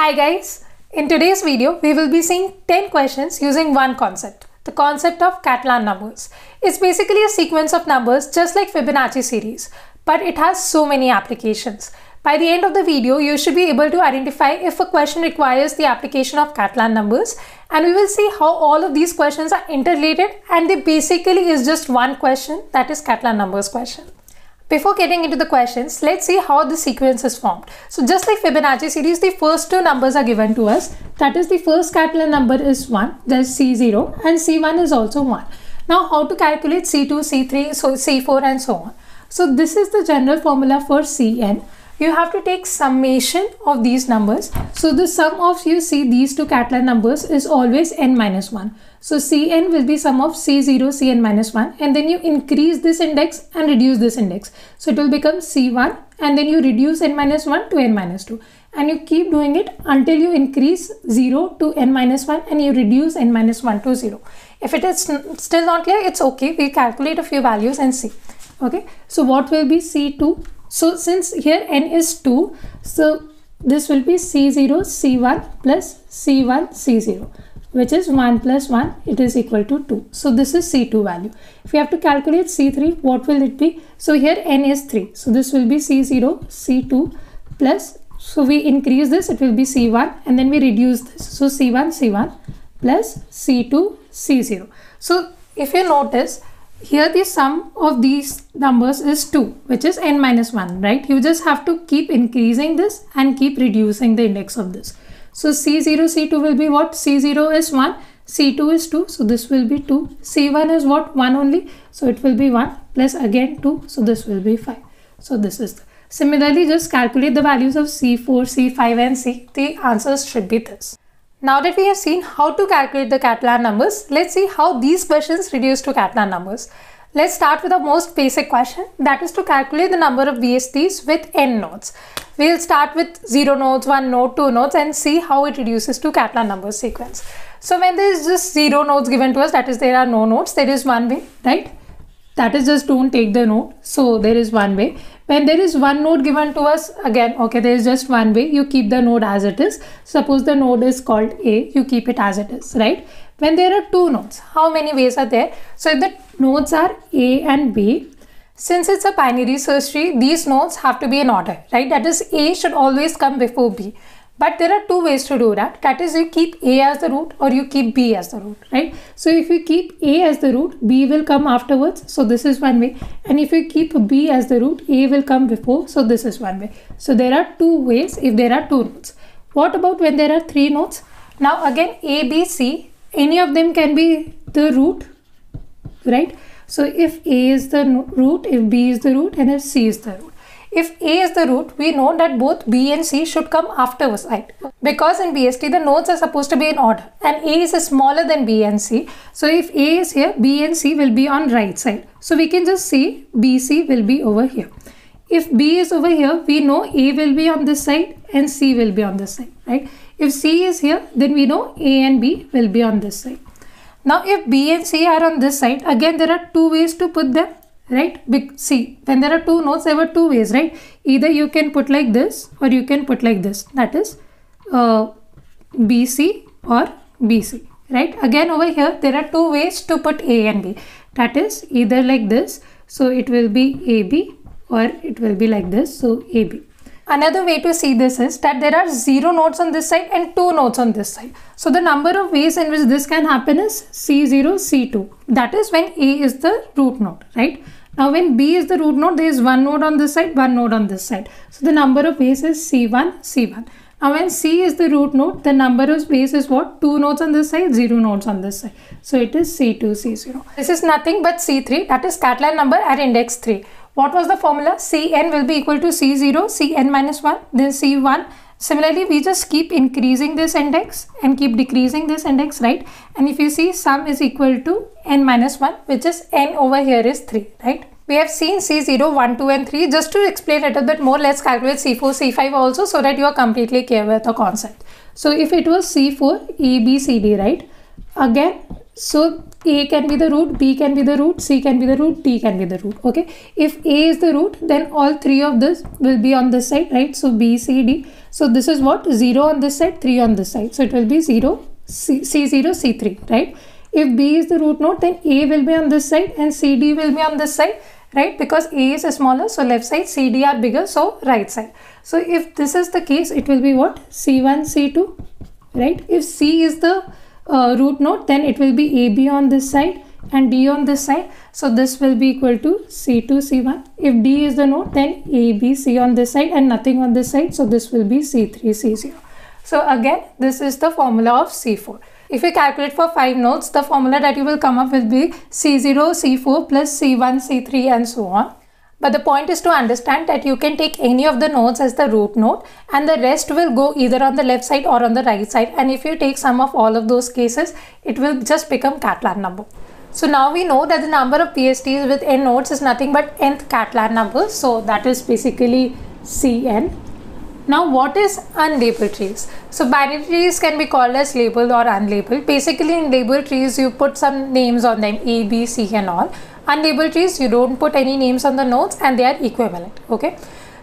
Hi guys, in today's video we will be seeing 10 questions using one concept, the concept of Catalan numbers. It's basically a sequence of numbers just like Fibonacci series, but it has so many applications. By the end of the video, you should be able to identify if a question requires the application of Catalan numbers and we will see how all of these questions are interrelated and they basically is just one question that is Catalan numbers question. Before getting into the questions, let's see how the sequence is formed. So just like Fibonacci series, the first two numbers are given to us. That is the first Catalan number is 1, that's C0 and C1 is also 1. Now how to calculate C2, C3, so C4 and so on. So this is the general formula for Cn. You have to take summation of these numbers. So the sum of you see these two Catalan numbers is always n minus 1. So Cn will be sum of C0, Cn minus 1 and then you increase this index and reduce this index. So it will become C1 and then you reduce n minus 1 to n minus 2 and you keep doing it until you increase 0 to n minus 1 and you reduce n minus 1 to 0. If it is still not clear, it's okay. we calculate a few values and see. Okay, so what will be C2? So since here n is 2, so this will be C0, C1 plus C1, C0 which is 1 plus 1 it is equal to 2 so this is c2 value if we have to calculate c3 what will it be so here n is 3 so this will be c0 c2 plus so we increase this it will be c1 and then we reduce this so c1 c1 plus c2 c0 so if you notice here the sum of these numbers is 2 which is n minus 1 right you just have to keep increasing this and keep reducing the index of this so C0, C2 will be what? C0 is 1, C2 is 2. So this will be 2. C1 is what? 1 only. So it will be 1 plus again 2. So this will be 5. So this is. The. Similarly, just calculate the values of C4, C5 and C. The answers should be this. Now that we have seen how to calculate the Catalan numbers, let's see how these questions reduce to Catalan numbers. Let's start with the most basic question that is to calculate the number of BSTs with n nodes. We'll start with 0 nodes, 1 node, 2 nodes and see how it reduces to Kaplan number sequence. So when there is just 0 nodes given to us that is there are no nodes there is one way right that is just don't take the note so there is one way when there is one note given to us again okay there is just one way you keep the node as it is suppose the node is called a you keep it as it is right when there are two nodes how many ways are there so if the nodes are a and b since it's a binary search tree these nodes have to be in order right that is a should always come before b but there are two ways to do that. That is you keep A as the root or you keep B as the root, right? So if you keep A as the root, B will come afterwards. So this is one way. And if you keep B as the root, A will come before. So this is one way. So there are two ways if there are two roots. What about when there are three nodes? Now again, A, B, C, any of them can be the root, right? So if A is the root, if B is the root, and if C is the root. If A is the root, we know that both B and C should come after right? Because in BST, the nodes are supposed to be in order and A is smaller than B and C. So if A is here, B and C will be on right side. So we can just see BC will be over here. If B is over here, we know A will be on this side and C will be on this side, right? If C is here, then we know A and B will be on this side. Now if B and C are on this side, again there are two ways to put them right see when there are two nodes there were two ways right either you can put like this or you can put like this that is uh, BC or BC right again over here there are two ways to put A and B that is either like this so it will be AB or it will be like this so AB Another way to see this is that there are 0 nodes on this side and 2 nodes on this side. So the number of ways in which this can happen is C0, C2. That is when A is the root node, right? Now when B is the root node, there is one node on this side, one node on this side. So the number of ways is C1, C1. Now when C is the root node, the number of ways is what? 2 nodes on this side, 0 nodes on this side. So it is C2, C0. This is nothing but C3, that is Catalan number at index 3. What was the formula? Cn will be equal to C0, Cn minus 1, then C1, Similarly, we just keep increasing this index and keep decreasing this index, right? And if you see sum is equal to n minus 1, which is n over here is 3, right? We have seen C0, 1, 2 and 3. Just to explain a little bit more, let's calculate C4, C5 also so that you are completely clear with the concept. So if it was C4, A, B, C, D, right? Again, so A can be the root, B can be the root, C can be the root, D can be the root. Okay. If A is the root, then all three of this will be on this side, right? So B, C, D. So this is what? 0 on this side, 3 on this side. So it will be 0, C, C0, C3, right? If B is the root node, then A will be on this side and CD will be on this side, right? Because A is smaller, so left side, CD are bigger, so right side. So if this is the case, it will be what? C1, C2, right? If C is the uh, root node then it will be AB on this side and D on this side. So this will be equal to C2, C1. If D is the node then A B C on this side and nothing on this side. So this will be C3, C0. So again this is the formula of C4. If you calculate for 5 nodes, the formula that you will come up will be C0, C4 plus C1, C3 and so on. But the point is to understand that you can take any of the nodes as the root node and the rest will go either on the left side or on the right side. And if you take some of all of those cases, it will just become Catalan number. So now we know that the number of PSTs with n nodes is nothing but nth Catalan number. So that is basically Cn. Now what is unlabeled trees? So binary trees can be called as labeled or unlabeled. Basically in labeled trees you put some names on them A, B, C and all unlabeled trees you don't put any names on the nodes and they are equivalent okay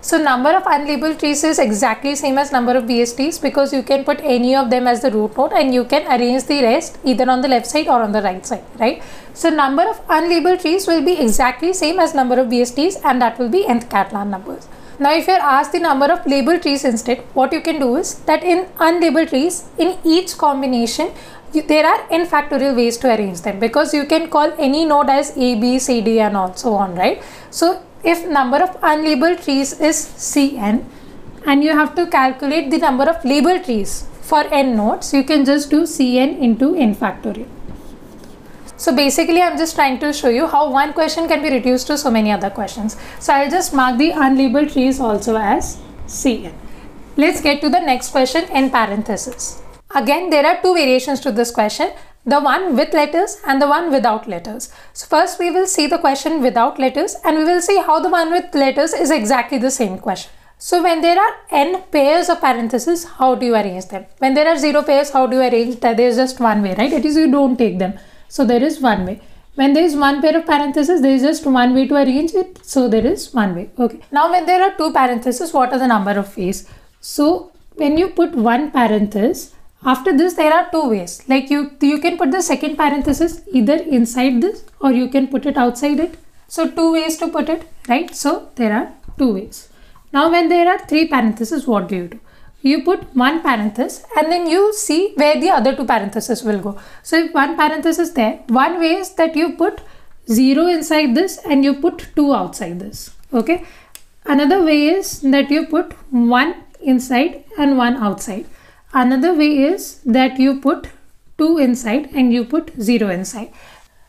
so number of unlabeled trees is exactly same as number of BSTs because you can put any of them as the root node and you can arrange the rest either on the left side or on the right side, right? So number of unlabeled trees will be exactly same as number of BSTs and that will be nth Catalan numbers. Now if you're asked the number of labeled trees instead, what you can do is that in unlabeled trees, in each combination, you, there are n factorial ways to arrange them because you can call any node as a b c d and also on right so if number of unlabeled trees is cn and you have to calculate the number of labeled trees for n nodes you can just do cn into n factorial so basically I'm just trying to show you how one question can be reduced to so many other questions. So I'll just mark the unlabeled trees also as Cn. Let's get to the next question in parentheses. Again, there are two variations to this question, the one with letters and the one without letters. So first we will see the question without letters and we will see how the one with letters is exactly the same question. So when there are n pairs of parentheses, how do you arrange them? When there are zero pairs, how do you arrange that? There is just one way, right? It is you don't take them. So there is one way. When there is one pair of parentheses, there is just one way to arrange it. So there is one way. Okay. Now when there are two parentheses, what are the number of ways? So when you put one parenthesis, after this, there are two ways. Like you, you can put the second parenthesis either inside this or you can put it outside it. So two ways to put it, right? So there are two ways. Now when there are three parentheses, what do you do? You put one parenthesis and then you see where the other two parentheses will go. So if one parenthesis is there, one way is that you put 0 inside this and you put 2 outside this. Okay. Another way is that you put 1 inside and 1 outside. Another way is that you put 2 inside and you put 0 inside.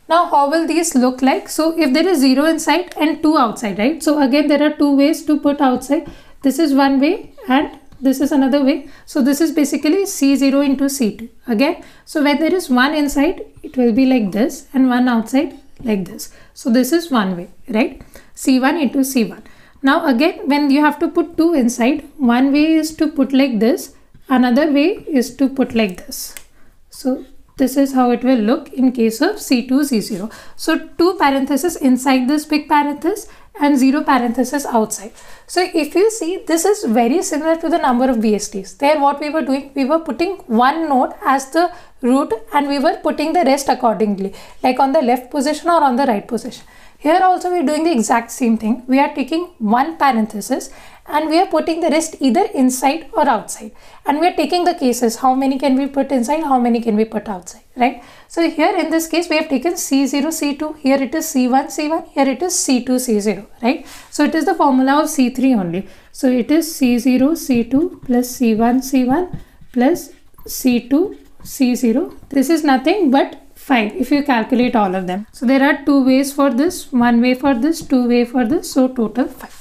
Now how will these look like? So if there is 0 inside and 2 outside, right? So again there are two ways to put outside. This is one way and this is another way. So this is basically C0 into C2 again. So where there is 1 inside, it will be like this and 1 outside like this. So this is one way, right? C1 into C1. Now again, when you have to put 2 inside, one way is to put like this another way is to put like this so this is how it will look in case of C2, C0. So two parentheses inside this big parenthesis and zero parentheses outside. So if you see, this is very similar to the number of BSTs. There what we were doing, we were putting one node as the root and we were putting the rest accordingly, like on the left position or on the right position. Here also we are doing the exact same thing. We are taking one parenthesis and we are putting the rest either inside or outside and we are taking the cases how many can we put inside how many can we put outside right so here in this case we have taken c0 c2 here it is c1 c1 here it is c2 c0 right so it is the formula of c3 only so it is c0 c2 plus c1 c1 plus c2 c0 this is nothing but 5 if you calculate all of them so there are two ways for this one way for this two way for this so total 5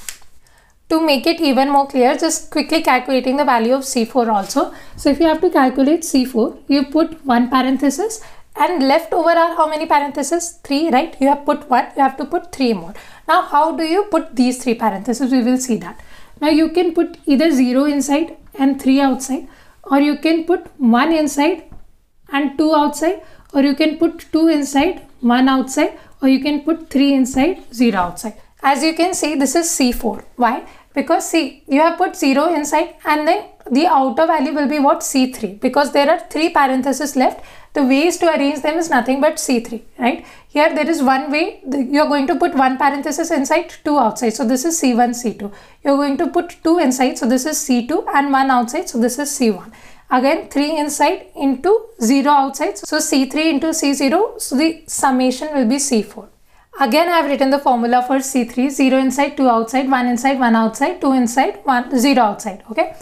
to make it even more clear, just quickly calculating the value of C4 also. So if you have to calculate C4, you put one parenthesis and left over are how many parentheses? Three, right? You have put one, you have to put three more. Now how do you put these three parentheses? We will see that. Now you can put either zero inside and three outside or you can put one inside and two outside or you can put two inside, one outside or you can put three inside, zero outside. As you can see, this is C4. Why? Because see, you have put 0 inside and then the outer value will be what? C3. Because there are 3 parentheses left. The ways to arrange them is nothing but C3, right? Here there is one way. You are going to put one parenthesis inside, two outside. So this is C1, C2. You are going to put two inside. So this is C2 and one outside. So this is C1 again 3 inside into 0 outside so c3 into c0 so the summation will be c4 Again, I have written the formula for C3, 0 inside, 2 outside, 1 inside, 1 outside, 2 inside, 1, 0 outside, okay?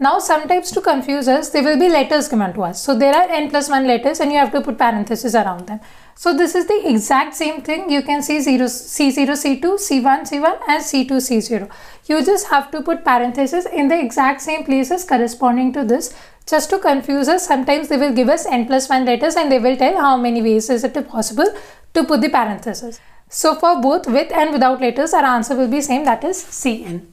Now, sometimes to confuse us, there will be letters given to us. So, there are n plus 1 letters and you have to put parentheses around them. So, this is the exact same thing. You can see 0, C0, C2, C1, C1 and C2, C0. You just have to put parentheses in the exact same places corresponding to this. Just to confuse us, sometimes they will give us n plus 1 letters and they will tell how many ways is it possible to put the parentheses. So for both with and without letters, our answer will be same that is CN.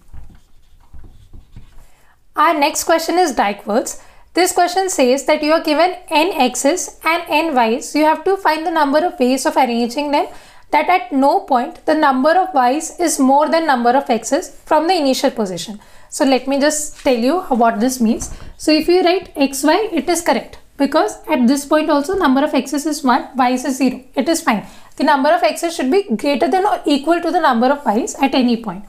Our next question is Dyke words. This question says that you are given n x's and n y's. You have to find the number of ways of arranging them that at no point the number of y's is more than number of x's from the initial position. So let me just tell you what this means. So if you write xy, it is correct because at this point also number of x's is 1, y's is 0. It is fine. The number of x's should be greater than or equal to the number of y's at any point.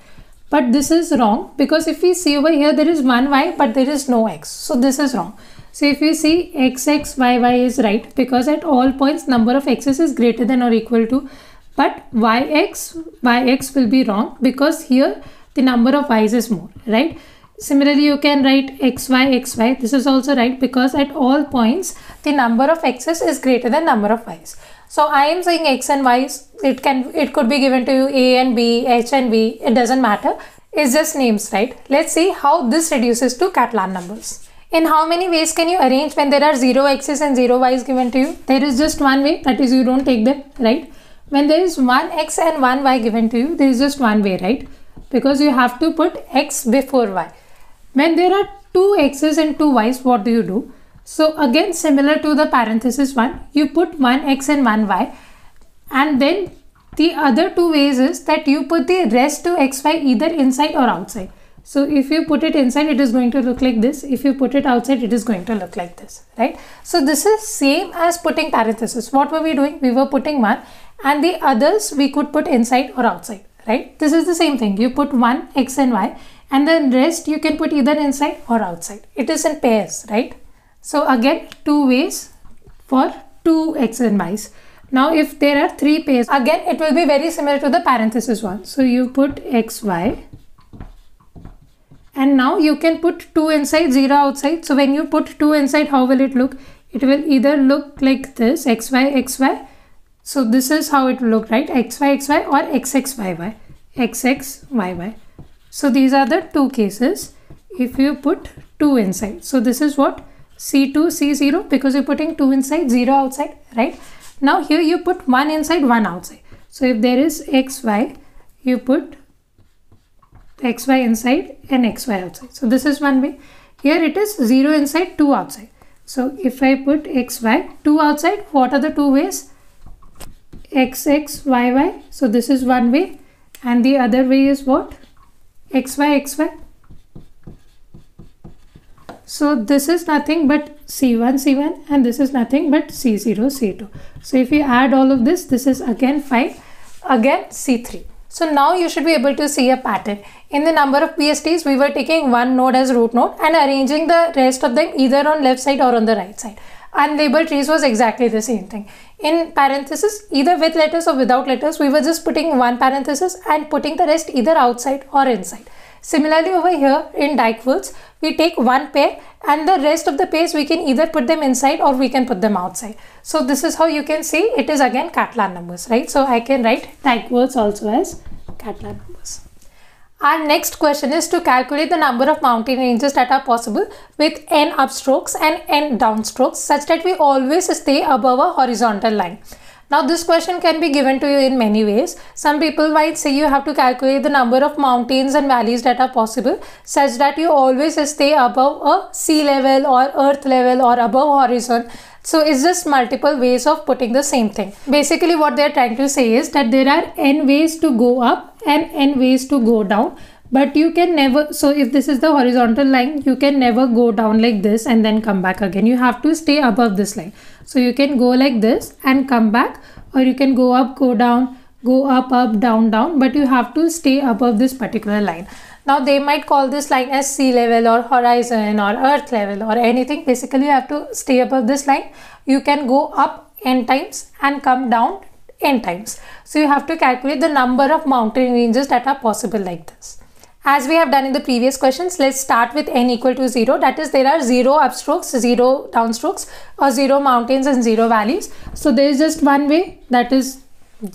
But this is wrong because if we see over here there is 1 y but there is no x. So this is wrong. So if we see x x y y is right because at all points number of x's is greater than or equal to but y x y x will be wrong because here the number of y's is more right Similarly, you can write xy, xy. This is also right because at all points, the number of x's is greater than number of y's. So I am saying x and y, it can it could be given to you a and b, h and b. it doesn't matter. It's just names, right? Let's see how this reduces to Catalan numbers. In how many ways can you arrange when there are 0 x's and 0 y's given to you? There is just one way, that is you don't take them, right? When there is 1 x and 1 y given to you, there is just one way, right? Because you have to put x before y. When there are two x's and two y's, what do you do? So again, similar to the parenthesis one, you put one x and one y. And then the other two ways is that you put the rest to xy either inside or outside. So if you put it inside, it is going to look like this. If you put it outside, it is going to look like this, right? So this is same as putting parenthesis. What were we doing? We were putting one and the others we could put inside or outside, right? This is the same thing. You put one x and y and then rest you can put either inside or outside. It is in pairs, right? So again, two ways for two x and y's. Now if there are three pairs, again it will be very similar to the parenthesis one. So you put x, y and now you can put 2 inside 0 outside so when you put 2 inside how will it look it will either look like this xy xy so this is how it will look right xy xy or x x y y x x y y. So these are the two cases if you put 2 inside. So this is what C2, C0 because you're putting 2 inside, 0 outside, right? Now here you put 1 inside, 1 outside. So if there is XY, you put XY inside and XY outside. So this is one way. Here it is 0 inside, 2 outside. So if I put XY, 2 outside, what are the two ways? X, X, Y, Y. So this is one way and the other way is what? xy xy so this is nothing but c1 c1 and this is nothing but c0 c2 so if you add all of this this is again 5 again c3 so now you should be able to see a pattern. In the number of PSTs, we were taking one node as root node and arranging the rest of them either on left side or on the right side unlabeled trees was exactly the same thing. In parentheses, either with letters or without letters, we were just putting one parenthesis and putting the rest either outside or inside. Similarly, over here in dyke words, we take one pair and the rest of the pairs we can either put them inside or we can put them outside. So this is how you can see it is again Catalan numbers, right? So I can write dyke words also as Catalan. Our next question is to calculate the number of mountain ranges that are possible with n upstrokes and n downstrokes such that we always stay above a horizontal line. Now this question can be given to you in many ways. Some people might say you have to calculate the number of mountains and valleys that are possible such that you always stay above a sea level or earth level or above horizon so it's just multiple ways of putting the same thing. Basically what they're trying to say is that there are n ways to go up and n ways to go down but you can never so if this is the horizontal line you can never go down like this and then come back again you have to stay above this line so you can go like this and come back or you can go up go down go up up down down but you have to stay above this particular line now they might call this line as sea level or horizon or earth level or anything. Basically you have to stay above this line. You can go up n times and come down n times. So you have to calculate the number of mountain ranges that are possible like this. As we have done in the previous questions, let's start with n equal to 0. That is, there are 0 upstrokes, 0 downstrokes or 0 mountains and 0 valleys. So there is just one way that is,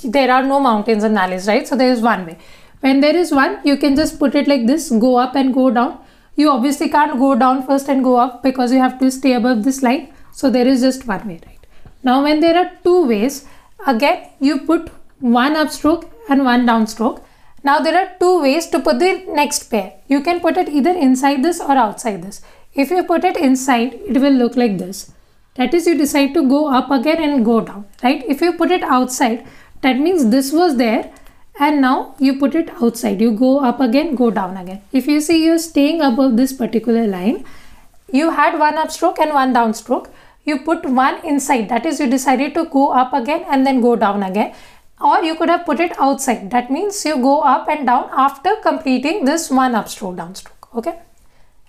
there are no mountains and valleys, right? So there is one way. When there is one, you can just put it like this, go up and go down. You obviously can't go down first and go up because you have to stay above this line. So there is just one way, right? Now when there are two ways, again you put one upstroke and one downstroke. Now there are two ways to put the next pair. You can put it either inside this or outside this. If you put it inside, it will look like this. That is you decide to go up again and go down, right? If you put it outside, that means this was there and now you put it outside you go up again go down again if you see you're staying above this particular line you had one upstroke and one downstroke. you put one inside that is you decided to go up again and then go down again or you could have put it outside that means you go up and down after completing this one upstroke downstroke. okay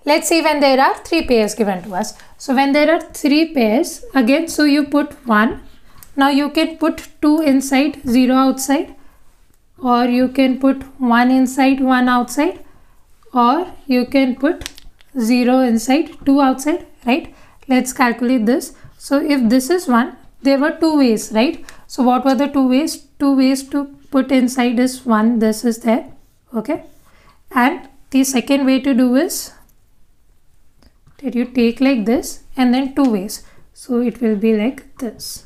let's see when there are three pairs given to us so when there are three pairs again so you put one now you can put two inside zero outside or you can put 1 inside 1 outside or you can put 0 inside 2 outside right let's calculate this so if this is 1 there were two ways right so what were the two ways two ways to put inside is 1 this is there okay and the second way to do is that you take like this and then two ways so it will be like this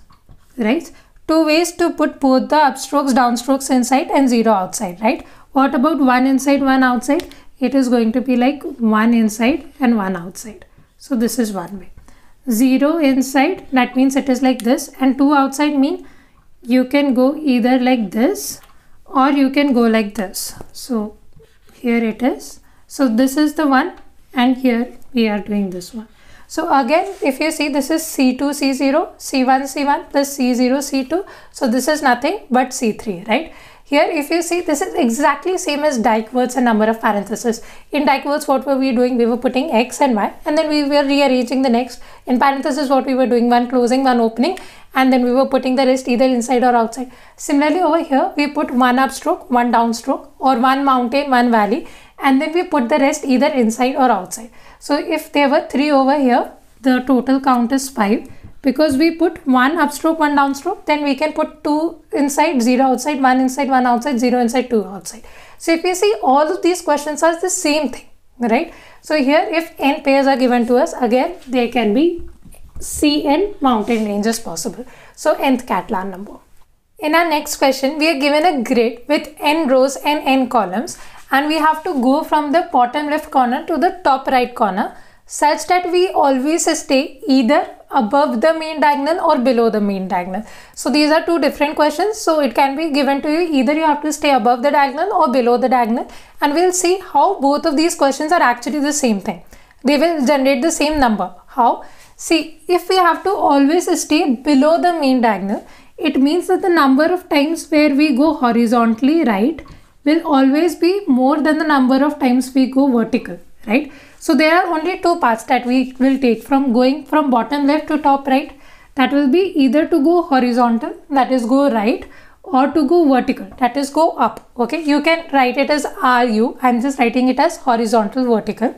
right two ways to put both the upstrokes downstrokes inside and zero outside right what about one inside one outside it is going to be like one inside and one outside so this is one way zero inside that means it is like this and two outside mean you can go either like this or you can go like this so here it is so this is the one and here we are doing this one so again, if you see this is C2, C0, C1, C1 plus C0, C2. So this is nothing but C3, right? Here, if you see, this is exactly same as words and number of parentheses. In words, what were we doing? We were putting x and y, and then we were rearranging the next. In parentheses, what we were doing, one closing, one opening, and then we were putting the rest either inside or outside. Similarly, over here, we put one upstroke, one downstroke, or one mountain, one valley, and then we put the rest either inside or outside. So if there were 3 over here, the total count is 5. Because we put 1 upstroke, 1 downstroke, then we can put 2 inside, 0 outside, 1 inside, 1 outside, 0 inside, 2 outside. So if you see, all of these questions are the same thing, right? So here, if n pairs are given to us, again, there can be Cn mountain ranges possible. So nth Catalan number. In our next question, we are given a grid with n rows and n columns and we have to go from the bottom left corner to the top right corner such that we always stay either above the main diagonal or below the main diagonal. So these are two different questions. So it can be given to you either you have to stay above the diagonal or below the diagonal and we'll see how both of these questions are actually the same thing. They will generate the same number. How? See if we have to always stay below the main diagonal it means that the number of times where we go horizontally right will always be more than the number of times we go vertical, right? So there are only two paths that we will take from going from bottom left to top right. That will be either to go horizontal, that is go right, or to go vertical, that is go up. Okay, you can write it as RU. I'm just writing it as horizontal vertical.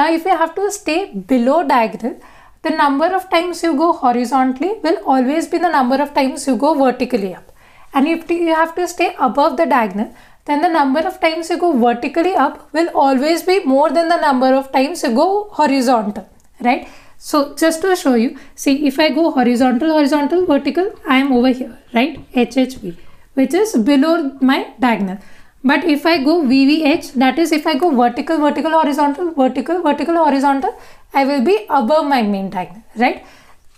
Now if you have to stay below diagonal, the number of times you go horizontally will always be the number of times you go vertically up. And if you have to stay above the diagonal, then the number of times you go vertically up will always be more than the number of times you go horizontal, right? So just to show you, see if I go horizontal, horizontal, vertical, I am over here, right? H H V, which is below my diagonal. But if I go VVH, that is if I go vertical, vertical, horizontal, vertical, vertical, horizontal, I will be above my main diagonal, right?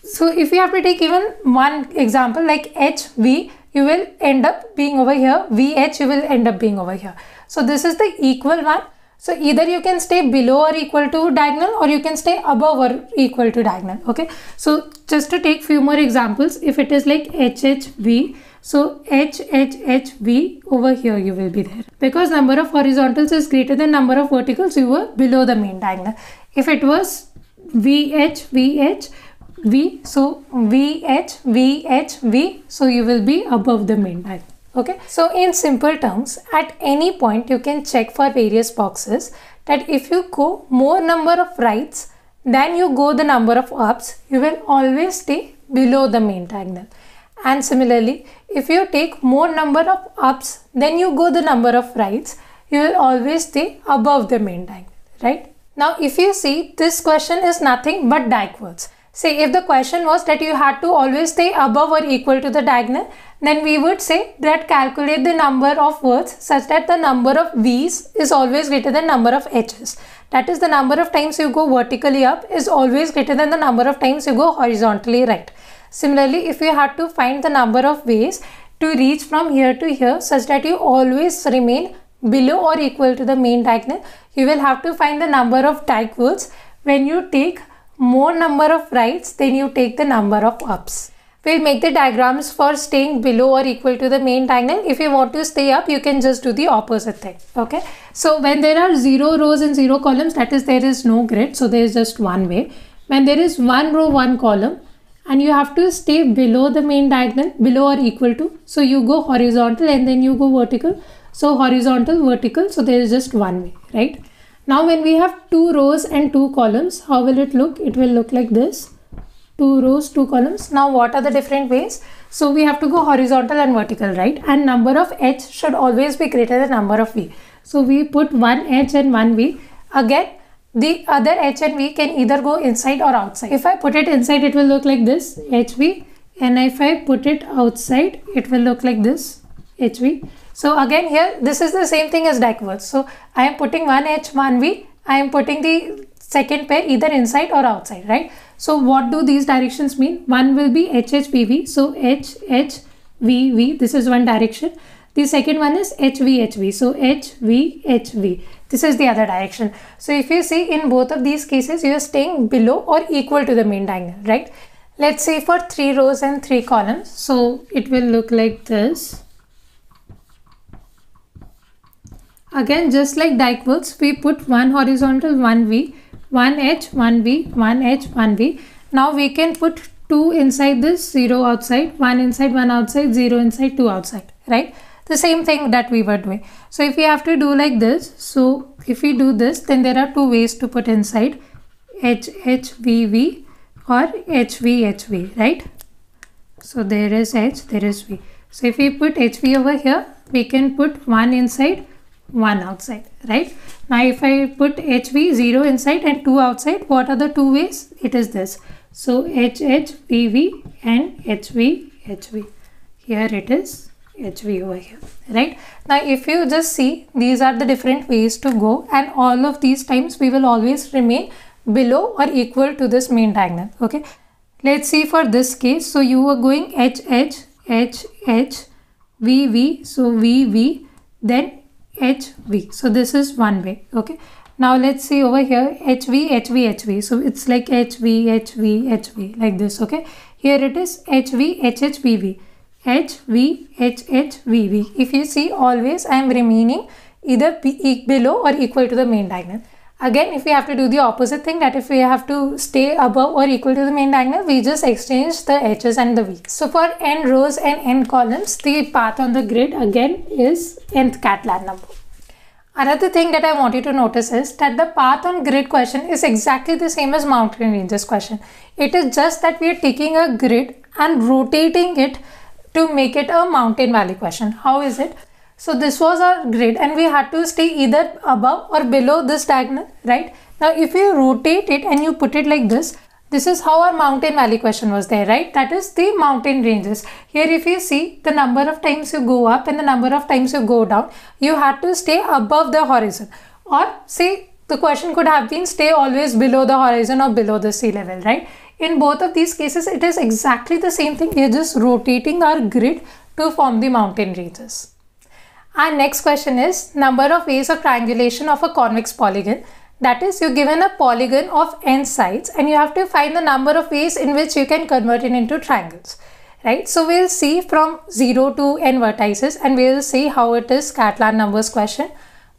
So if we have to take even one example like HV, you will end up being over here. VH you will end up being over here. So this is the equal one. So either you can stay below or equal to diagonal or you can stay above or equal to diagonal. Okay. So just to take few more examples, if it is like H H V, so H H H V over here you will be there. Because number of horizontals is greater than number of verticals, you were below the main diagonal. If it was VH, VH, V. So V H V H V V. So you will be above the mean value. Okay. So in simple terms, at any point you can check for various boxes that if you go more number of rights than you go the number of ups, you will always stay below the main diagonal. And similarly, if you take more number of ups than you go the number of rights, you will always stay above the main diagonal, right? Now, if you see, this question is nothing but diagonals. Say if the question was that you had to always stay above or equal to the diagonal, then we would say that calculate the number of words such that the number of V's is always greater than number of H's. That is the number of times you go vertically up is always greater than the number of times you go horizontally right. Similarly, if you had to find the number of ways to reach from here to here such that you always remain below or equal to the main diagonal, you will have to find the number of tag words when you take more number of rights, then you take the number of ups. We'll make the diagrams for staying below or equal to the main diagonal. If you want to stay up, you can just do the opposite thing. Okay. So when there are zero rows and zero columns, that is there is no grid. So there is just one way. When there is one row, one column, and you have to stay below the main diagonal, below or equal to. So you go horizontal and then you go vertical. So horizontal, vertical. So there is just one way, right? Now when we have two rows and two columns, how will it look? It will look like this. Two rows, two columns. Now what are the different ways? So we have to go horizontal and vertical, right? And number of edge should always be greater than number of V. So we put one edge and one V. Again, the other H and V can either go inside or outside. If I put it inside, it will look like this, HV. And if I put it outside, it will look like this. HV. So again here, this is the same thing as diagonals. So I am putting one H, one V. I am putting the second pair either inside or outside, right? So what do these directions mean? One will be HHVV. So HHVV, this is one direction. The second one is HVHV. So HVHV. This is the other direction. So if you see in both of these cases, you are staying below or equal to the main diagonal, right? Let's say for three rows and three columns. So it will look like this. Again, just like dyke we put one horizontal, one V, one h, one V, one h, one V. Now we can put two inside this, zero outside, one inside, one outside, zero inside, two outside, right? The same thing that we were doing. So if we have to do like this, so if we do this, then there are two ways to put inside H, H, V, V or H, V, H, V, right? So there is H, there is V. So if we put HV over here, we can put one inside, 1 outside right now if i put hv 0 inside and 2 outside what are the two ways it is this so hh vv and hv hv here it is hv over here right now if you just see these are the different ways to go and all of these times we will always remain below or equal to this main diagonal okay let's see for this case so you are going hh hh vv so vv then HV. So this is one way. Okay. Now let's see over here HV, HV, HV. So it's like HV, HV, HV like this. Okay. Here it is HV, HHVV. HV, HHVV. If you see always I am remaining either below or equal to the main diagonal. Again, if we have to do the opposite thing, that if we have to stay above or equal to the main diagonal, we just exchange the h's and the v's. So for n rows and n columns, the path on the grid again is nth Catalan number. Another thing that I want you to notice is that the path on grid question is exactly the same as mountain ranges question. It is just that we are taking a grid and rotating it to make it a mountain valley question. How is it? So this was our grid and we had to stay either above or below this diagonal, right? Now if you rotate it and you put it like this, this is how our mountain valley question was there, right? That is the mountain ranges. Here if you see the number of times you go up and the number of times you go down, you had to stay above the horizon. Or say the question could have been stay always below the horizon or below the sea level, right? In both of these cases, it is exactly the same thing. We are just rotating our grid to form the mountain ranges. Our next question is number of ways of triangulation of a convex polygon. That is, you're given a polygon of n sides and you have to find the number of ways in which you can convert it into triangles. Right, so we'll see from 0 to n vertices and we'll see how it is Catalan numbers question.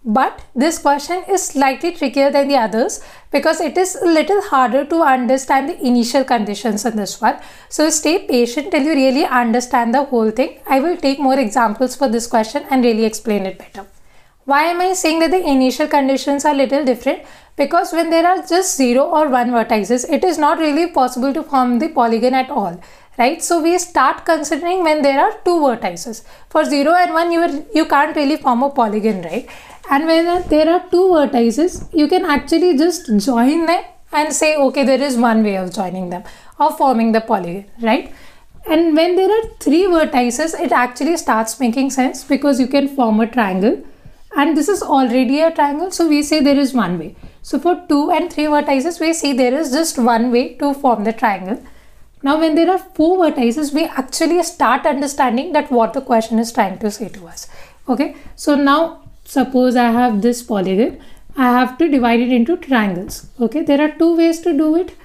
But this question is slightly trickier than the others because it is a little harder to understand the initial conditions in this one. So stay patient till you really understand the whole thing. I will take more examples for this question and really explain it better. Why am I saying that the initial conditions are little different? Because when there are just 0 or 1 vertices, it is not really possible to form the polygon at all right so we start considering when there are two vertices for 0 and 1 you are, you can't really form a polygon right and when there are two vertices you can actually just join them and say okay there is one way of joining them or forming the polygon right and when there are three vertices it actually starts making sense because you can form a triangle and this is already a triangle so we say there is one way so for two and three vertices we see there is just one way to form the triangle now when there are four vertices we actually start understanding that what the question is trying to say to us okay so now suppose I have this polygon I have to divide it into triangles okay there are two ways to do it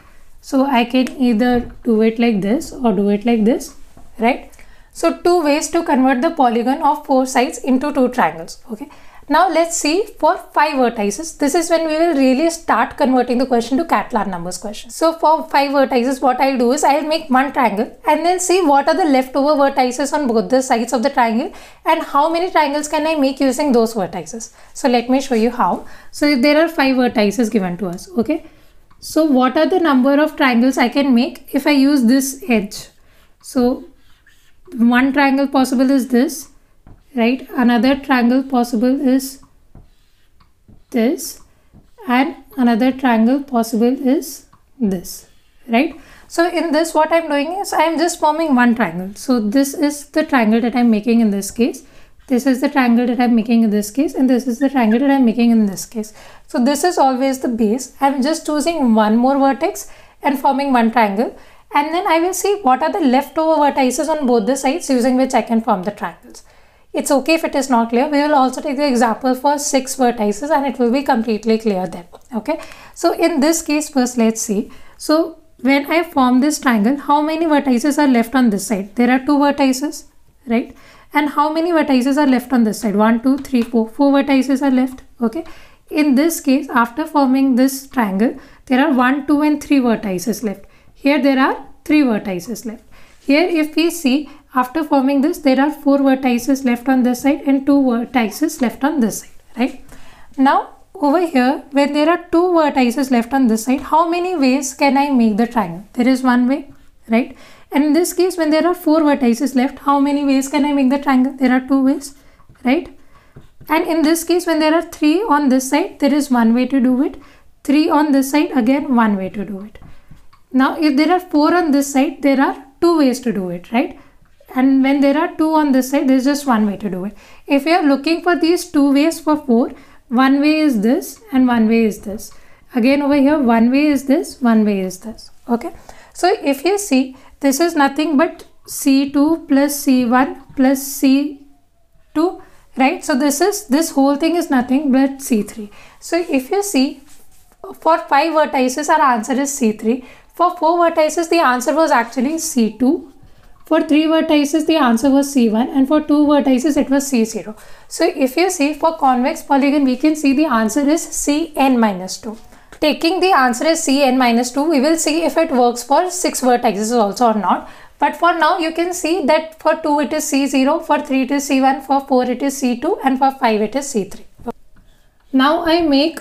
so I can either do it like this or do it like this right so two ways to convert the polygon of four sides into two triangles okay now let's see for 5 vertices. This is when we will really start converting the question to Catalan numbers question. So for 5 vertices what I'll do is I'll make one triangle and then see what are the leftover vertices on both the sides of the triangle and how many triangles can I make using those vertices. So let me show you how. So if there are 5 vertices given to us. Okay. So what are the number of triangles I can make if I use this edge? So one triangle possible is this right another triangle possible is this and another triangle possible is this right so in this what I'm doing is I'm just forming one triangle so this is the triangle that I'm making in this case this is the triangle that I'm making in this case and this is the triangle that I'm making in this case so this is always the base I'm just choosing one more vertex and forming one triangle and then I will see what are the leftover vertices on both the sides using which I can form the triangles it's okay if it is not clear. We will also take the example for six vertices and it will be completely clear then. Okay. So in this case first let's see. So when I form this triangle, how many vertices are left on this side? There are two vertices, right? And how many vertices are left on this side? One, two, three, four. Four vertices are left. Okay. In this case, after forming this triangle, there are 1, 2 and 3 vertices left. Here there are 3 vertices left. Here if we see, after forming this, there are 4 vertices left on this side and 2 vertices left on this side, right? Now, over here, where there are 2 vertices left on this side, how many ways can I make the triangle? There is one way, right? And in this case, when there are 4 vertices left, how many ways can I make the triangle? There are 2 ways, right? And in this case, when there are 3 on this side, there is one way to do it. 3 on this side, again one way to do it. Now, if there are 4 on this side, there are 2 ways to do it, right? and when there are two on this side there's just one way to do it if you are looking for these two ways for four one way is this and one way is this again over here one way is this one way is this okay so if you see this is nothing but c2 plus c1 plus c2 right so this is this whole thing is nothing but c3 so if you see for five vertices our answer is c3 for four vertices the answer was actually c2 for 3 vertices, the answer was C1 and for 2 vertices, it was C0. So if you see for convex polygon, we can see the answer is Cn minus 2. Taking the answer as Cn minus 2, we will see if it works for 6 vertices also or not. But for now, you can see that for 2 it is C0, for 3 it is C1, for 4 it is C2 and for 5 it is C3. Now I make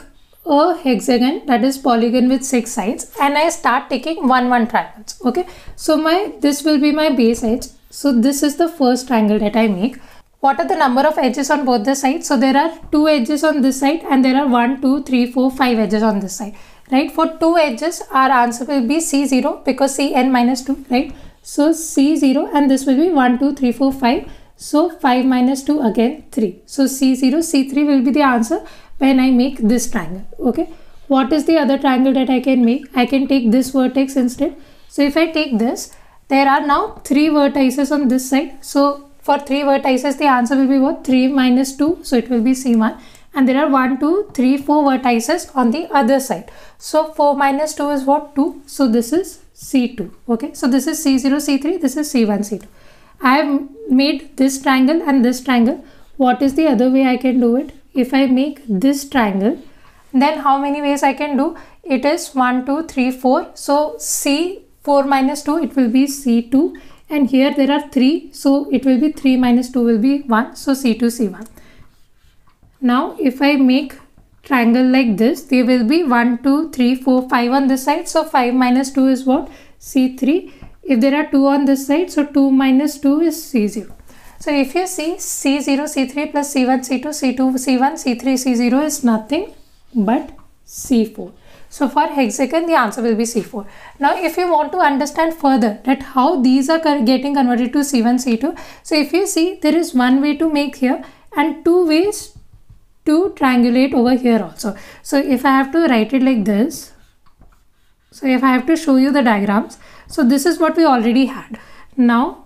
a hexagon that is polygon with six sides and I start taking one one triangles okay so my this will be my base edge so this is the first triangle that I make what are the number of edges on both the sides so there are two edges on this side and there are one two three four five edges on this side right for two edges our answer will be c0 because cn minus 2 right so c0 and this will be 1 2 3 4 5 so 5 minus 2 again 3 so c0 c3 will be the answer when I make this triangle okay what is the other triangle that I can make I can take this vertex instead so if I take this there are now three vertices on this side so for three vertices the answer will be what 3 minus 2 so it will be C1 and there are 1 2 3 4 vertices on the other side so 4 minus 2 is what 2 so this is C2 okay so this is C0 C3 this is C1 C2 I have made this triangle and this triangle what is the other way I can do it if I make this triangle then how many ways I can do it is 1 2 3 4 so C 4 minus 2 it will be C2 and here there are 3 so it will be 3 minus 2 will be 1 so C2 C1 now if I make triangle like this there will be 1 2 3 4 5 on this side so 5 minus 2 is what C3 if there are 2 on this side so 2 minus 2 is C0 so if you see C0, C3 plus C1, C2, C2, C1, C3, C0 is nothing but C4. So for hexagon, the answer will be C4. Now, if you want to understand further that how these are getting converted to C1, C2. So if you see, there is one way to make here and two ways to triangulate over here also. So if I have to write it like this, so if I have to show you the diagrams, so this is what we already had. Now,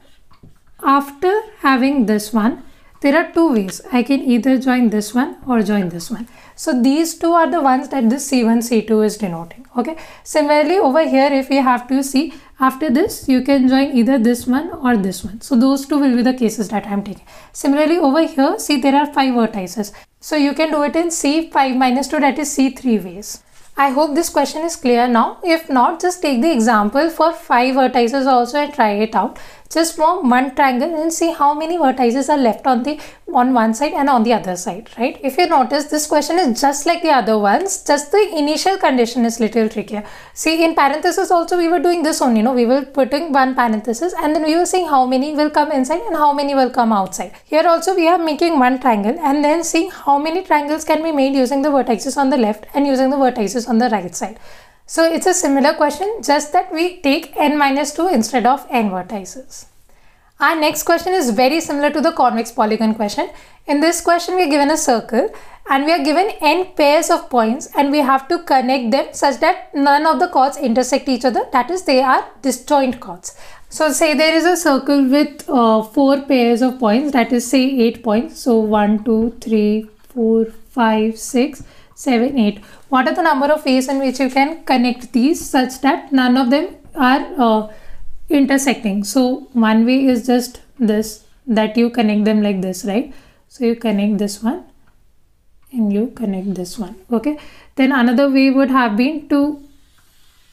after having this one there are two ways I can either join this one or join this one so these two are the ones that this C1 C2 is denoting okay similarly over here if we have to see after this you can join either this one or this one so those two will be the cases that I'm taking similarly over here see there are five vertices so you can do it in C5 minus 2 that is C3 ways I hope this question is clear now. If not, just take the example for 5 vertices also and try it out just form one triangle and see how many vertices are left on the on one side and on the other side right if you notice this question is just like the other ones just the initial condition is little trickier see in parenthesis also we were doing this one you know we were putting one parenthesis and then we were saying how many will come inside and how many will come outside here also we are making one triangle and then seeing how many triangles can be made using the vertices on the left and using the vertices on the right side so it's a similar question, just that we take n minus 2 instead of n vertices. Our next question is very similar to the convex polygon question. In this question, we are given a circle and we are given n pairs of points and we have to connect them such that none of the chords intersect each other. That is, they are disjoint chords. So say there is a circle with uh, four pairs of points, that is say eight points. So one, two, three, four, five, six 7, 8. What are the number of ways in which you can connect these such that none of them are uh, intersecting? So one way is just this that you connect them like this, right? So you connect this one and you connect this one, okay? Then another way would have been to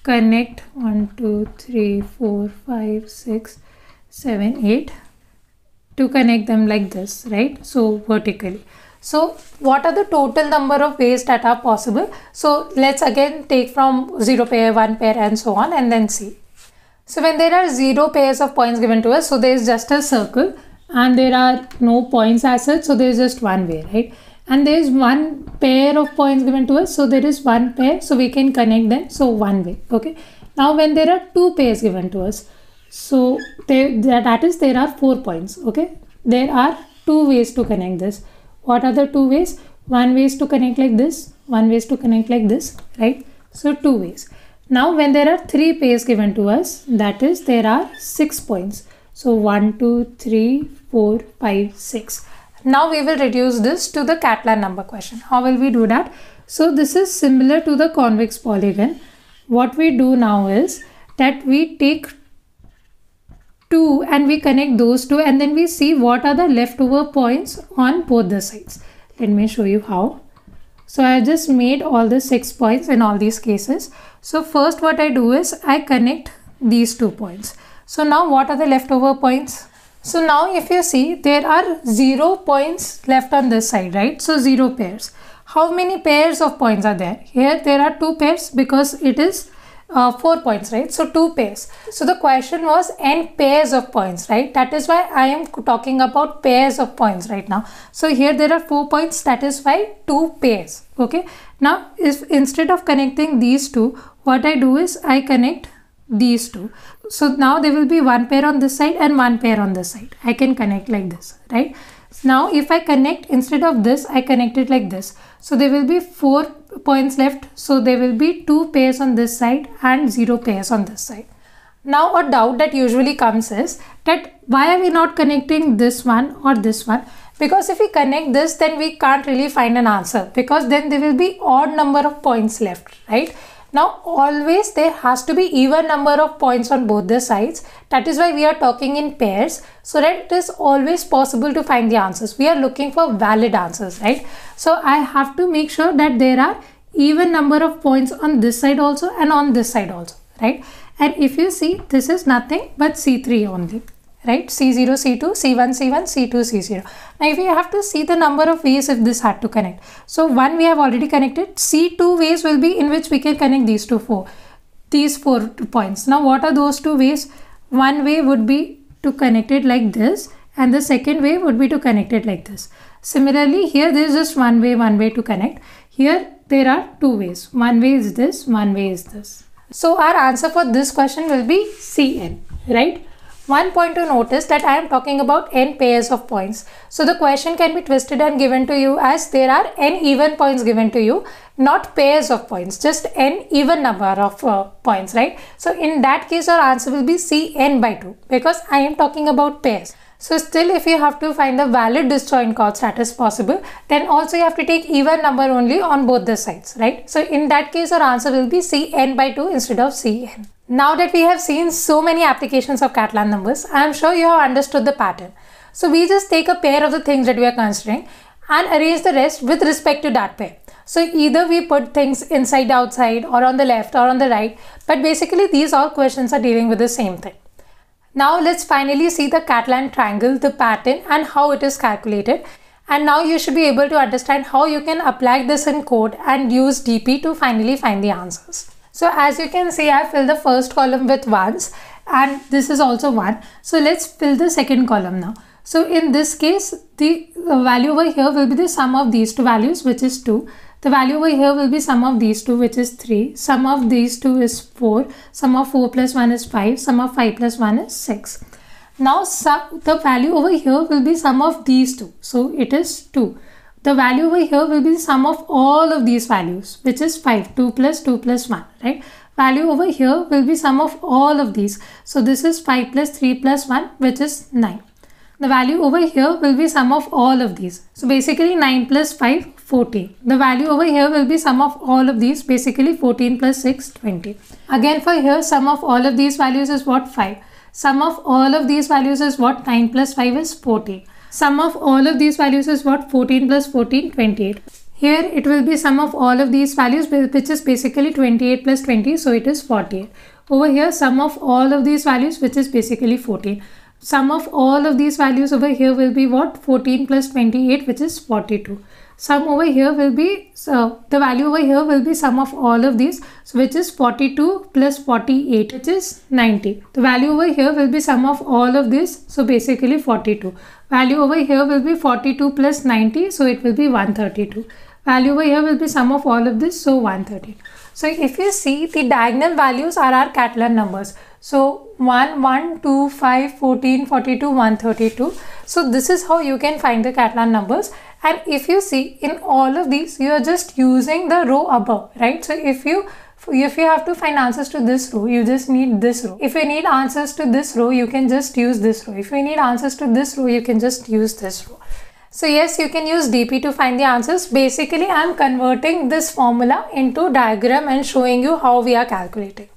connect 1, 2, 3, 4, 5, 6, 7, 8 to connect them like this, right? So vertically. So what are the total number of ways that are possible? So let's again take from 0 pair, 1 pair and so on and then see. So when there are 0 pairs of points given to us, so there is just a circle and there are no points as such, so there is just one way, right? And there is one pair of points given to us, so there is one pair, so we can connect them, so one way, okay? Now when there are two pairs given to us, so they, that is there are four points, okay? There are two ways to connect this what are the two ways one way is to connect like this one way is to connect like this right so two ways now when there are three pairs given to us that is there are six points so one two three four five six now we will reduce this to the Catalan number question how will we do that so this is similar to the convex polygon what we do now is that we take 2 and we connect those two and then we see what are the leftover points on both the sides. Let me show you how. So I just made all the six points in all these cases. So first what I do is I connect these two points. So now what are the leftover points? So now if you see there are zero points left on this side, right? So zero pairs. How many pairs of points are there? Here there are two pairs because it is uh, four points, right? So two pairs. So the question was n pairs of points, right? That is why I am talking about pairs of points right now. So here there are four points. That is why two pairs. Okay. Now if instead of connecting these two, what I do is I connect these two. So now there will be one pair on this side and one pair on this side. I can connect like this, right? now if I connect instead of this, I connect it like this. So there will be four points left. So there will be two pairs on this side and zero pairs on this side. Now a doubt that usually comes is that why are we not connecting this one or this one? Because if we connect this, then we can't really find an answer because then there will be odd number of points left, right? Now always there has to be even number of points on both the sides. That is why we are talking in pairs. So that it is always possible to find the answers. We are looking for valid answers, right? So I have to make sure that there are even number of points on this side also and on this side also, right? And if you see, this is nothing but C3 only right C0, C2, C1, C1, C2, C0. Now if we have to see the number of ways if this had to connect. So 1 we have already connected, C2 ways will be in which we can connect these two four, these four points. Now what are those two ways? One way would be to connect it like this and the second way would be to connect it like this. Similarly here there is just one way, one way to connect. Here there are two ways. One way is this, one way is this. So our answer for this question will be CN, right? One point to notice that I am talking about n pairs of points. So the question can be twisted and given to you as there are n even points given to you, not pairs of points, just n even number of uh, points, right? So in that case, our answer will be Cn by 2 because I am talking about pairs. So still if you have to find the valid disjoint call status possible, then also you have to take even number only on both the sides, right? So in that case, our answer will be Cn by 2 instead of Cn. Now that we have seen so many applications of Catalan numbers, I am sure you have understood the pattern. So we just take a pair of the things that we are considering and arrange the rest with respect to that pair. So either we put things inside outside or on the left or on the right, but basically these all questions are dealing with the same thing. Now let's finally see the Catalan triangle, the pattern and how it is calculated. And now you should be able to understand how you can apply this in code and use DP to finally find the answers. So as you can see, I fill the first column with ones and this is also one. So let's fill the second column now. So in this case, the uh, value over here will be the sum of these two values, which is 2. The value over here will be sum of these two, which is 3. Sum of these two is 4. Sum of 4 plus 1 is 5. Sum of 5 plus 1 is 6. Now, sum, the value over here will be sum of these two. So it is 2 the value over here will be the sum of all of these values which is 5 2 plus 2 plus 1 right value over here will be sum of all of these so this is 5 plus 3 plus 1 which is 9 the value over here will be sum of all of these so basically 9 plus 5 14 the value over here will be sum of all of these basically 14 plus 6 20 again for here sum of all of these values is what 5 sum of all of these values is what 9 plus 5 is 14 Sum of all of these values is what? 14 plus 14, 28. Here it will be sum of all of these values which is basically 28 plus 20 so it is 48. Over here sum of all of these values which is basically 14. Sum of all of these values over here will be what? 14 plus 28 which is 42 sum over here will be so the value over here will be sum of all of these so which is 42 plus 48 which is 90 the value over here will be sum of all of this so basically 42 value over here will be 42 plus 90 so it will be 132 value over here will be sum of all of this so 130 so if you see the diagonal values are our Catalan numbers so 1, 1, 2, 5, 14, 42, 132. So this is how you can find the Catalan numbers and if you see in all of these you are just using the row above right so if you if you have to find answers to this row you just need this row if you need answers to this row you can just use this row if you need answers to this row you can just use this row so yes, you can use DP to find the answers. Basically, I am converting this formula into diagram and showing you how we are calculating.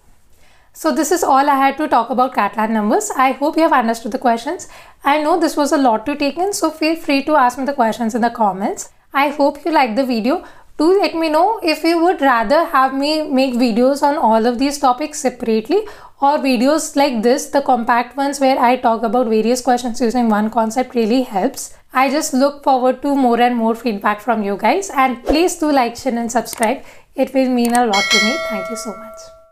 So this is all I had to talk about Catalan numbers. I hope you have understood the questions. I know this was a lot to take in, so feel free to ask me the questions in the comments. I hope you liked the video. Do let me know if you would rather have me make videos on all of these topics separately or videos like this, the compact ones where I talk about various questions using one concept really helps. I just look forward to more and more feedback from you guys and please do like, share and subscribe. It will mean a lot to me. Thank you so much.